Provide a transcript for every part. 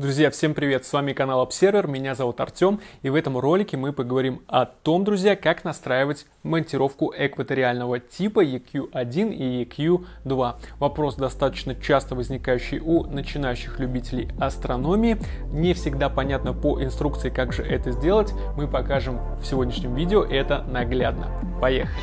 Друзья, всем привет! С вами канал Observer, меня зовут Артем, и в этом ролике мы поговорим о том, друзья, как настраивать монтировку экваториального типа EQ1 и EQ2. Вопрос, достаточно часто возникающий у начинающих любителей астрономии. Не всегда понятно по инструкции, как же это сделать. Мы покажем в сегодняшнем видео это наглядно. Поехали!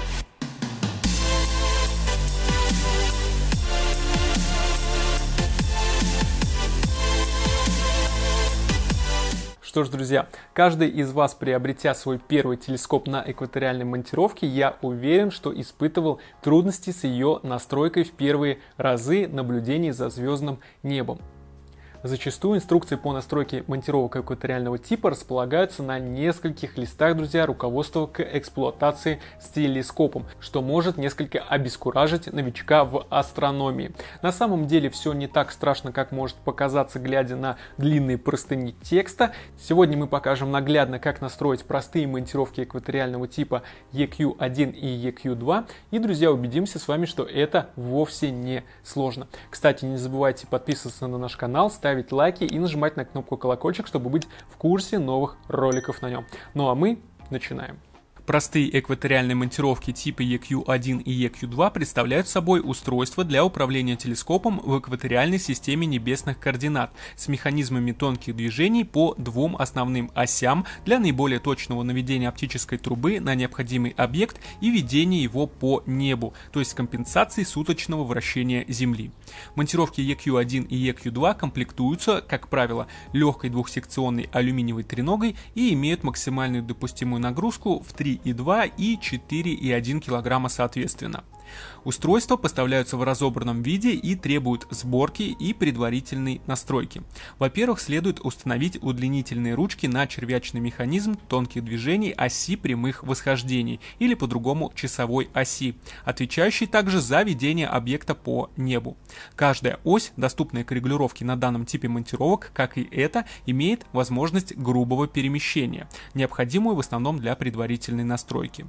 Что ж, друзья, каждый из вас, приобретя свой первый телескоп на экваториальной монтировке, я уверен, что испытывал трудности с ее настройкой в первые разы наблюдений за звездным небом. Зачастую инструкции по настройке монтировок экваториального типа располагаются на нескольких листах, друзья, руководства к эксплуатации с телескопом, что может несколько обескуражить новичка в астрономии. На самом деле все не так страшно, как может показаться, глядя на длинные простыни текста. Сегодня мы покажем наглядно, как настроить простые монтировки экваториального типа EQ1 и EQ2. И, друзья, убедимся с вами, что это вовсе не сложно. Кстати, не забывайте подписываться на наш канал, ставить ставить лайки и нажимать на кнопку колокольчик, чтобы быть в курсе новых роликов на нем. Ну а мы начинаем. Простые экваториальные монтировки типа EQ1 и EQ2 представляют собой устройства для управления телескопом в экваториальной системе небесных координат с механизмами тонких движений по двум основным осям для наиболее точного наведения оптической трубы на необходимый объект и ведения его по небу, то есть компенсации суточного вращения Земли. Монтировки EQ1 и EQ2 комплектуются, как правило, легкой двухсекционной алюминиевой треногой и имеют максимальную допустимую нагрузку в 3 3,2 и 4,1 килограмма соответственно. Устройства поставляются в разобранном виде и требуют сборки и предварительной настройки. Во-первых, следует установить удлинительные ручки на червячный механизм тонких движений оси прямых восхождений или по-другому часовой оси, отвечающей также за ведение объекта по небу. Каждая ось, доступная к регулировке на данном типе монтировок, как и эта, имеет возможность грубого перемещения, необходимую в основном для предварительной настройки.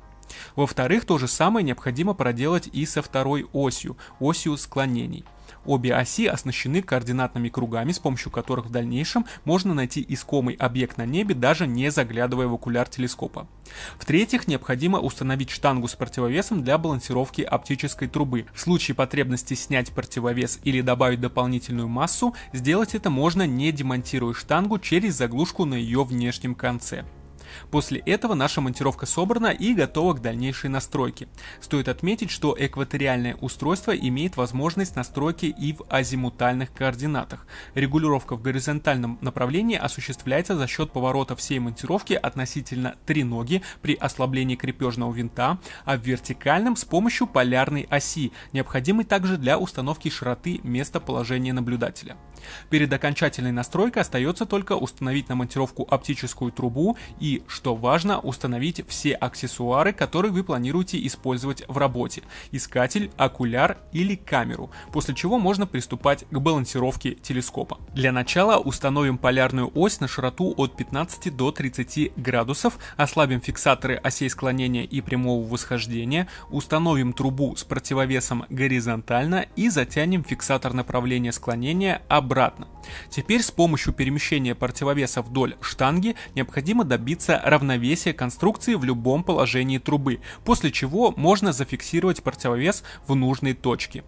Во-вторых, то же самое необходимо проделать и со второй осью, осью склонений. Обе оси оснащены координатными кругами, с помощью которых в дальнейшем можно найти искомый объект на небе, даже не заглядывая в окуляр телескопа. В-третьих, необходимо установить штангу с противовесом для балансировки оптической трубы. В случае потребности снять противовес или добавить дополнительную массу, сделать это можно не демонтируя штангу через заглушку на ее внешнем конце. После этого наша монтировка собрана и готова к дальнейшей настройке. Стоит отметить, что экваториальное устройство имеет возможность настройки и в азимутальных координатах. Регулировка в горизонтальном направлении осуществляется за счет поворота всей монтировки относительно три ноги при ослаблении крепежного винта, а в вертикальном с помощью полярной оси, необходимой также для установки широты местоположения наблюдателя. Перед окончательной настройкой остается только установить на монтировку оптическую трубу и что важно, установить все аксессуары, которые вы планируете использовать в работе – искатель, окуляр или камеру, после чего можно приступать к балансировке телескопа. Для начала установим полярную ось на широту от 15 до 30 градусов, ослабим фиксаторы осей склонения и прямого восхождения, установим трубу с противовесом горизонтально и затянем фиксатор направления склонения обратно. Теперь с помощью перемещения противовеса вдоль штанги необходимо добиться сохраняется равновесие конструкции в любом положении трубы, после чего можно зафиксировать противовес в нужной точке.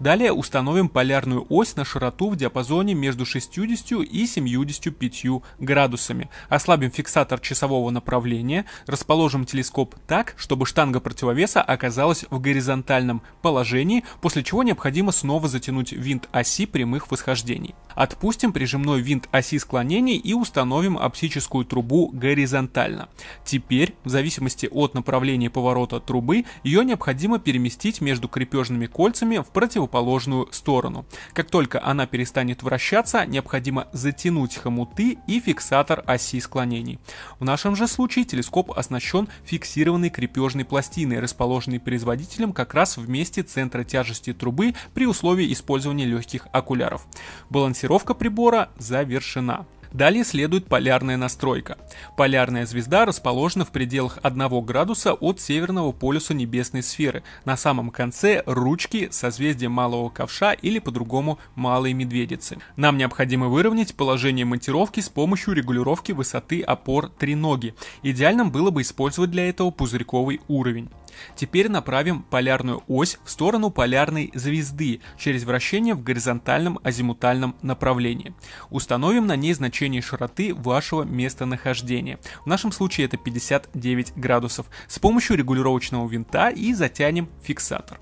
Далее установим полярную ось на широту в диапазоне между 60 и 75 градусами. Ослабим фиксатор часового направления, расположим телескоп так, чтобы штанга противовеса оказалась в горизонтальном положении, после чего необходимо снова затянуть винт оси прямых восхождений. Отпустим прижимной винт оси склонений и установим оптическую трубу горизонтально. Теперь, в зависимости от направления поворота трубы, ее необходимо переместить между крепежными кольцами в противоположную сторону. Как только она перестанет вращаться, необходимо затянуть хомуты и фиксатор оси склонений. В нашем же случае телескоп оснащен фиксированной крепежной пластиной, расположенной производителем как раз в месте центра тяжести трубы при условии использования легких окуляров. Балансировка прибора завершена. Далее следует полярная настройка. Полярная звезда расположена в пределах 1 градуса от северного полюса небесной сферы, на самом конце ручки созвездия Малого Ковша или по-другому Малой Медведицы. Нам необходимо выровнять положение монтировки с помощью регулировки высоты опор треноги. Идеальным было бы использовать для этого пузырьковый уровень. Теперь направим полярную ось в сторону полярной звезды через вращение в горизонтальном азимутальном направлении. Установим на ней значение широты вашего местонахождения. В нашем случае это 59 градусов. С помощью регулировочного винта и затянем фиксатор.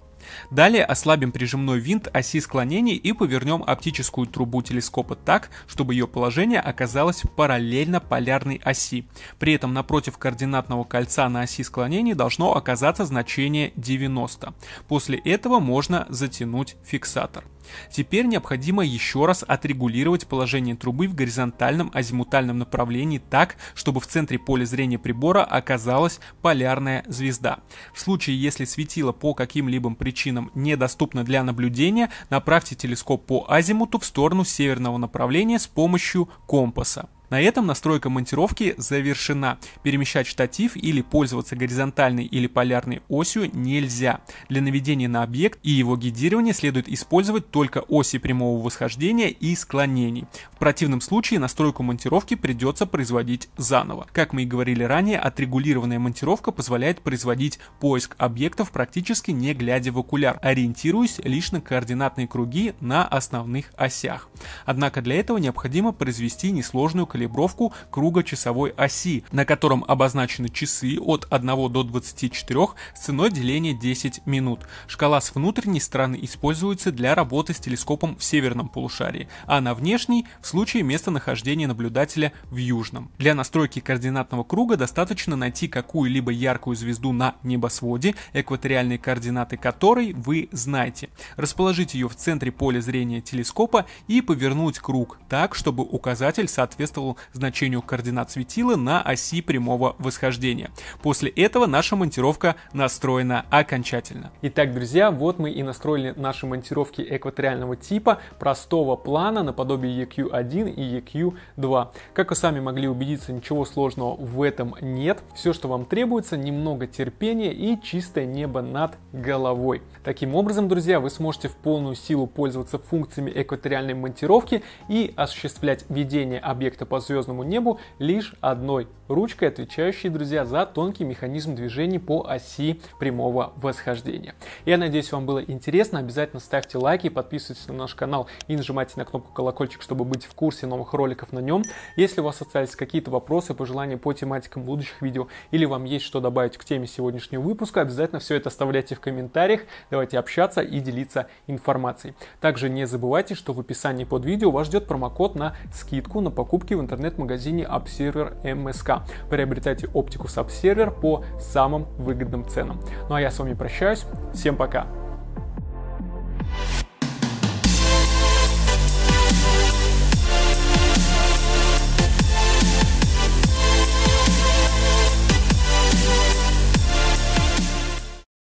Далее ослабим прижимной винт оси склонений и повернем оптическую трубу телескопа так, чтобы ее положение оказалось параллельно полярной оси. При этом напротив координатного кольца на оси склонений должно оказаться значение 90. После этого можно затянуть фиксатор. Теперь необходимо еще раз отрегулировать положение трубы в горизонтальном азимутальном направлении так, чтобы в центре поля зрения прибора оказалась полярная звезда. В случае, если светило по каким-либо причинам причинам недоступна для наблюдения, направьте телескоп по азимуту в сторону северного направления с помощью компаса. На этом настройка монтировки завершена. Перемещать штатив или пользоваться горизонтальной или полярной осью нельзя. Для наведения на объект и его гидирования следует использовать только оси прямого восхождения и склонений. В противном случае настройку монтировки придется производить заново. Как мы и говорили ранее, отрегулированная монтировка позволяет производить поиск объектов практически не глядя в окуляр, ориентируясь лишь на координатные круги на основных осях. Однако для этого необходимо произвести несложную калибровку калибровку круга часовой оси, на котором обозначены часы от 1 до 24 с ценой деления 10 минут. Шкала с внутренней стороны используется для работы с телескопом в северном полушарии, а на внешней в случае местонахождения наблюдателя в южном. Для настройки координатного круга достаточно найти какую-либо яркую звезду на небосводе, экваториальные координаты которой вы знаете. Расположить ее в центре поля зрения телескопа и повернуть круг так, чтобы указатель соответствовал значению координат светила на оси прямого восхождения. После этого наша монтировка настроена окончательно. Итак, друзья, вот мы и настроили наши монтировки экваториального типа, простого плана, наподобие EQ1 и EQ2. Как вы сами могли убедиться, ничего сложного в этом нет. Все, что вам требуется, немного терпения и чистое небо над головой. Таким образом, друзья, вы сможете в полную силу пользоваться функциями экваториальной монтировки и осуществлять ведение объекта по звездному небу лишь одной ручкой, отвечающей, друзья, за тонкий механизм движения по оси прямого восхождения. Я надеюсь, вам было интересно. Обязательно ставьте лайки, подписывайтесь на наш канал и нажимайте на кнопку колокольчик, чтобы быть в курсе новых роликов на нем. Если у вас остались какие-то вопросы, пожелания по тематикам будущих видео или вам есть что добавить к теме сегодняшнего выпуска, обязательно все это оставляйте в комментариях. Давайте общаться и делиться информацией. Также не забывайте, что в описании под видео вас ждет промокод на скидку на покупки в интернет-магазине Observer МСК. Приобретайте оптику с Observer по самым выгодным ценам. Ну а я с вами прощаюсь. Всем пока!